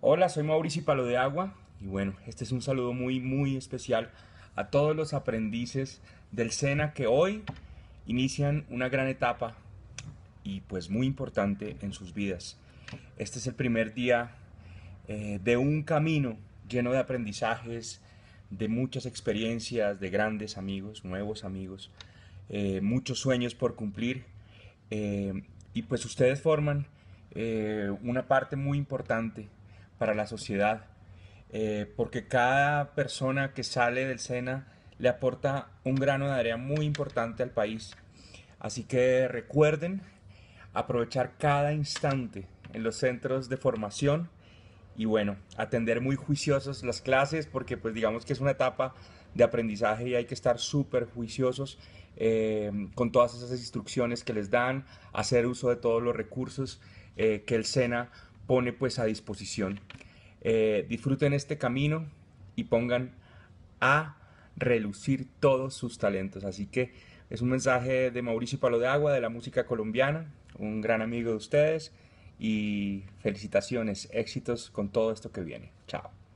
Hola, soy Mauricio Palo de Agua y bueno, este es un saludo muy muy especial a todos los aprendices del SENA que hoy inician una gran etapa y pues muy importante en sus vidas. Este es el primer día eh, de un camino lleno de aprendizajes, de muchas experiencias, de grandes amigos, nuevos amigos, eh, muchos sueños por cumplir eh, y pues ustedes forman una parte muy importante para la sociedad, eh, porque cada persona que sale del SENA le aporta un grano de arena muy importante al país. Así que recuerden aprovechar cada instante en los centros de formación y bueno, atender muy juiciosos las clases porque pues digamos que es una etapa de aprendizaje y hay que estar súper juiciosos eh, con todas esas instrucciones que les dan, hacer uso de todos los recursos eh, que el SENA pone pues a disposición. Eh, disfruten este camino y pongan a relucir todos sus talentos. Así que es un mensaje de Mauricio Palo de Agua, de la música colombiana, un gran amigo de ustedes y felicitaciones, éxitos con todo esto que viene. Chao.